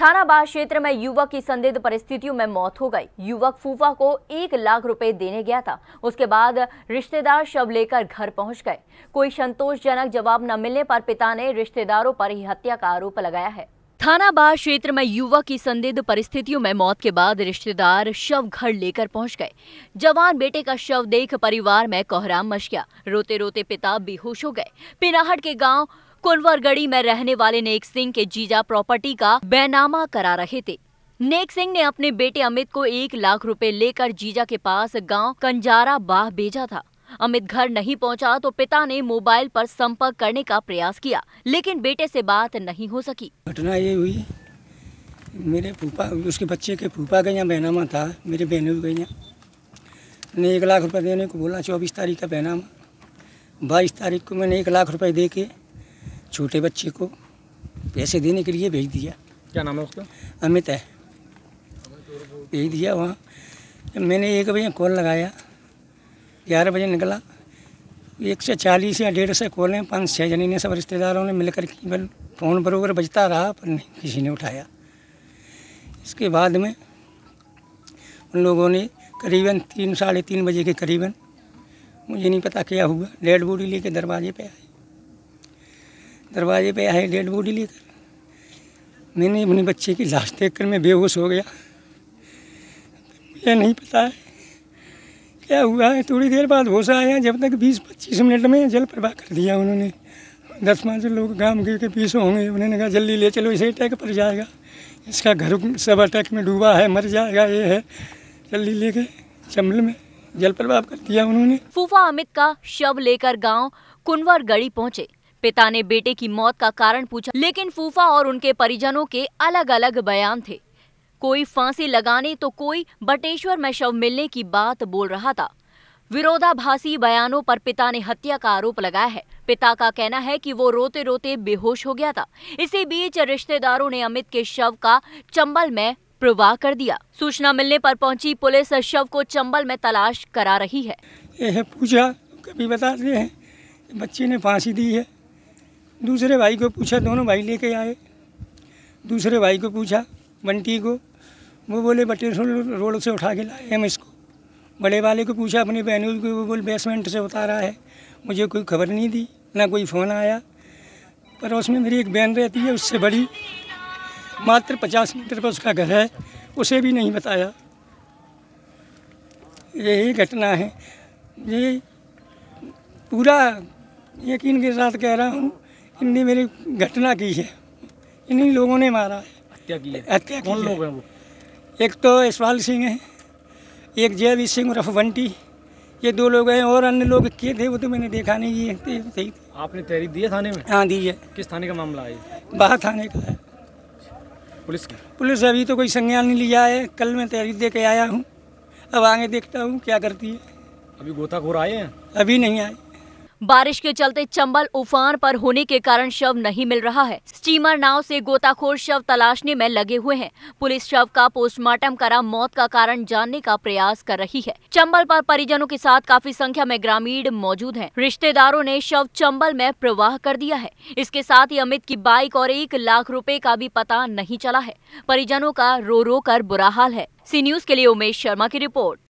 थाना बार क्षेत्र में युवक की संदिग्ध परिस्थितियों में मौत हो गई युवक फूफा को एक लाख रुपए देने गया था उसके बाद रिश्तेदार शव लेकर घर पहुंच गए कोई संतोषजनक जवाब न मिलने पर पिता ने रिश्तेदारों पर ही हत्या का आरोप लगाया है थाना क्षेत्र में युवक की संदिग्ध परिस्थितियों में मौत के बाद रिश्तेदार शव घर लेकर पहुंच गए जवान बेटे का शव देख परिवार में कोहराम मच गया रोते रोते पिता बेहोश हो गए पिनाहट के गांव कुंवरगढ़ी में रहने वाले नेक सिंह के जीजा प्रॉपर्टी का बैनामा करा रहे थे नेक सिंह ने अपने बेटे अमित को एक लाख रुपए लेकर जीजा के पास गांव कंजारा बाह भेजा था अमित घर नहीं पहुंचा तो पिता ने मोबाइल पर संपर्क करने का प्रयास किया लेकिन बेटे से बात नहीं हो सकी घटना ये हुई मेरे फूफा उसके बच्चे के फूफा के यहाँ बहनामा था मेरे बहनों के यहाँ ने एक लाख रुपए देने को बोला चौबीस तारीख का बहनामा बाईस तारीख को मैंने एक लाख रुपए दे के छोटे बच्चे को पैसे देने के लिए भेज दिया क्या नाम है उसका अमित है भेज दिया वहाँ मैंने एक बजे कॉल लगाया ग्यारह बजे निकला एक से चालीस या डेढ़ से हैं पाँच छः जने ने सब रिश्तेदारों ने मिलकर की बल फ़ोन बरोबर बजता रहा पर नहीं किसी ने उठाया इसके बाद में उन लोगों ने करीबन तीन साढ़े तीन बजे के करीबन मुझे नहीं पता क्या हुआ डेड बॉडी लेके दरवाजे पे आई दरवाजे पे आए डेड बॉडी लेकर मैंने अपने बच्चे की लाश देखकर मैं बेहोश हो गया मुझे नहीं पता है क्या हुआ है थोड़ी देर बाद होश आया जब तक 20-25 मिनट में जल प्रवाह कर दिया उन्होंने दस पाँच लोग गांव के के पीछे होंगे उन्होंने कहा जल्दी ले चलो इसे अटैक पर जाएगा इसका घर सब अटैक में डूबा है मर जाएगा ये है जल्दी ले गए में जल प्रवाह कर दिया उन्होंने फूफा अमित का शव लेकर गांव कुंवर गढ़ी पहुंचे पिता ने बेटे की मौत का कारण पूछा लेकिन फूफा और उनके परिजनों के अलग अलग बयान थे कोई फांसी लगाने तो कोई बटेश्वर में शव मिलने की बात बोल रहा था विरोधाभासी बयानों पर पिता ने हत्या का आरोप लगाया है पिता का कहना है कि वो रोते रोते बेहोश हो गया था इसी बीच रिश्तेदारों ने अमित के शव का चंबल में प्रवाह कर दिया सूचना मिलने पर पहुंची पुलिस शव को चंबल में तलाश करा रही है यह पूछा कभी बता दिए बच्चे ने फांसी दी है दूसरे भाई को पूछा दोनों भाई लेके आए दूसरे भाई को पूछा बंटी को वो बोले बटेसोल रोड से उठा के लाए हम इसको बड़े वाले को पूछा अपने बहनों को वो बोले बेसमेंट से रहा है मुझे कोई खबर नहीं दी ना कोई फ़ोन आया पर उसमें मेरी एक बहन रहती है उससे बड़ी मात्र पचास मीटर पर उसका घर है उसे भी नहीं बताया यही घटना है ये पूरा यकीन के साथ कह रहा हूँ इनने मेरी घटना की है इन्हीं लोगों ने मारा है हत्या की है हत्या कौन लोग हैं वो एक तो यशपाल सिंह है एक जयवीर सिंह रफ बंटी ये दो लोग हैं और अन्य लोग किए थे वो तो मैंने देखा नहीं ये सही आपने तहरीर दी है थाने में हाँ दी है किस थाने का मामला है बाहर थाने का है पुलिस की पुलिस अभी तो कोई संज्ञान नहीं लिया है कल मैं तहरीर दे के आया हूँ अब आगे देखता हूँ क्या करती है अभी गोताखोर आए हैं अभी नहीं आए बारिश के चलते चंबल उफान पर होने के कारण शव नहीं मिल रहा है स्टीमर नाव से गोताखोर शव तलाशने में लगे हुए हैं पुलिस शव का पोस्टमार्टम करा मौत का कारण जानने का प्रयास कर रही है चंबल पर परिजनों के साथ काफी संख्या में ग्रामीण मौजूद हैं रिश्तेदारों ने शव चंबल में प्रवाह कर दिया है इसके साथ ही अमित की बाइक और एक लाख रूपए का भी पता नहीं चला है परिजनों का रो रो कर बुरा हाल है सी न्यूज के लिए उमेश शर्मा की रिपोर्ट